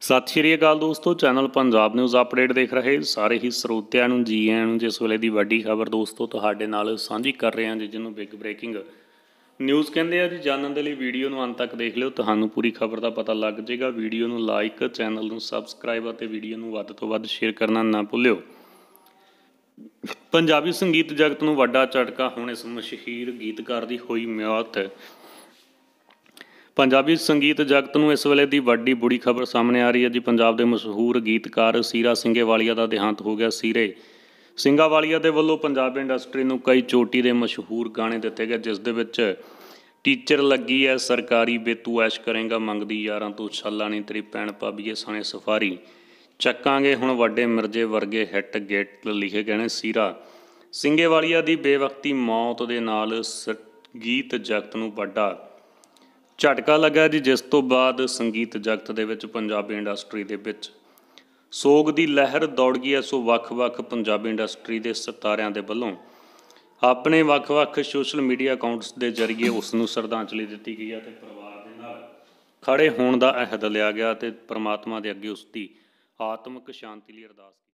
ਸਤਿ ਸ਼੍ਰੀ ਅਕਾਲ ਦੋਸਤੋ channel Punjab news update ਦੇਖ ਰਹੇ ਸਾਰੇ ਹੀ ਸਰੋਤਿਆਂ ਨੂੰ ਜੀ ਆਇਆਂ ਨੂੰ ਜਿਸ ਵੇਲੇ ਦੀ ਵੱਡੀ ਖਬਰ ਦੋਸਤੋ ਤੁਹਾਡੇ ਨਾਲ ਸਾਂਝੀ ਕਰ ਰਹੇ ਹਾਂ ਜੀ ਜਿਹਨੂੰ ਬਿਗ ਬ੍ਰੇਕਿੰਗ ਨਿਊਜ਼ ਕਹਿੰਦੇ ਆ ਜੀ ਜਾਣਨ ਦੇ ਲਈ ਵੀਡੀਓ ਨੂੰ ਅੰਤ ਤੱਕ ਦੇਖ ਲਿਓ ਤੁਹਾਨੂੰ ਪੂਰੀ ਖਬਰ ਦਾ ਪਤਾ ਲੱਗ ਜਾਏਗਾ ਵੀਡੀਓ ਨੂੰ ਲਾਈਕ ਚੈਨਲ ਨੂੰ ਸਬਸਕ੍ਰਾਈਬ ਅਤੇ ਵੀਡੀਓ ਨੂੰ ਵੱਧ ਤੋਂ ਵੱਧ ਸ਼ੇਅਰ ਕਰਨਾ ਨਾ ਭੁੱਲਿਓ ਪੰਜਾਬੀ ਸੰਗੀਤ ਜਗਤ ਨੂੰ ਵੱਡਾ ਝਟਕਾ ਹੁਣ ਇਸ ਮਸ਼ਹੂਰ ਗੀਤਕਾਰ ਦੀ ਹੋਈ ਮੌਤ ਪੰਜਾਬੀ ਸੰਗੀਤ ਜਗਤ ਨੂੰ ਇਸ ਵੇਲੇ ਦੀ ਵੱਡੀ ਬੁੜੀ ਖਬਰ ਸਾਹਮਣੇ ਆ ਰਹੀ ਹੈ ਜੀ ਪੰਜਾਬ ਦੇ ਮਸ਼ਹੂਰ ਗੀਤਕਾਰ ਸੀਰਾ ਸਿੰਘੇਵਾਲੀਆ ਦਾ ਦੇਹਾਂਤ ਹੋ ਗਿਆ ਸੀਰੇ ਸਿੰਘਾਵਾਲੀਆ ਦੇ ਵੱਲੋਂ ਪੰਜਾਬ ਇੰਡਸਟਰੀ ਨੂੰ ਕਈ ਚੋਟੀ ਦੇ ਮਸ਼ਹੂਰ ਗਾਣੇ ਦਿੱਤੇ ਗਏ ਜਿਸ ਦੇ ਵਿੱਚ ਟੀਚਰ ਲੱਗੀ ਐ ਸਰਕਾਰੀ ਬੇਤੂ ਐਸ਼ ਕਰੇਗਾ ਮੰਗਦੀ ਯਾਰਾਂ ਤੋਂ ਛੱਲਾ ਨਹੀਂ ਤੇਰੀ ਪੈਣ ਪਾਬੀਏ ਸਣੇ ਸਫਾਰੀ ਚੱਕਾਂਗੇ ਹੁਣ ਵੱਡੇ ਮਿਰਜੇ ਵਰਗੇ ਹਿੱਟ ਗੇਟ ਲਿਖੇ ਗਏ ਨੇ ਸੀਰਾ ਸਿੰਘੇਵਾਲੀਆ ਦੀ ਬੇਵਕਤੀ ਮੌਤ ਦੇ ਨਾਲ ਗੀਤ ਜਗਤ ਨੂੰ ਵੱਡਾ ਝਟਕਾ ਲੱਗਾ ਜੀ ਜਿਸ ਤੋਂ ਬਾਅਦ ਸੰਗੀਤ ਜਗਤ ਦੇ ਵਿੱਚ ਪੰਜਾਬੀ ਇੰਡਸਟਰੀ ਦੇ ਵਿੱਚ ਸੋਗ ਦੀ ਲਹਿਰ ਦੌੜ ਗਈ ਐ ਸੋ ਵੱਖ-ਵੱਖ ਪੰਜਾਬੀ ਇੰਡਸਟਰੀ ਦੇ ਸਿਤਾਰਿਆਂ ਦੇ ਵੱਲੋਂ ਆਪਣੇ ਵੱਖ-ਵੱਖ ਸੋਸ਼ਲ ਮੀਡੀਆ ਅਕਾਊਂਟਸ ਦੇ ਜ਼ਰੀਏ ਉਸ ਨੂੰ ਸ਼ਰਧਾਂਜਲੀ ਦਿੱਤੀ ਗਈ ਹੈ ਤੇ ਪਰਿਵਾਰ ਦੇ ਨਾਲ ਖੜੇ ਹੋਣ ਦਾ ਅਹਿਦ ਲਿਆ ਗਿਆ ਤੇ ਪ੍ਰਮਾਤਮਾ ਦੇ ਅੱਗੇ ਉਸ ਦੀ ਆਤਮਿਕ ਸ਼ਾਂਤੀ ਲਈ ਅਰਦਾਸ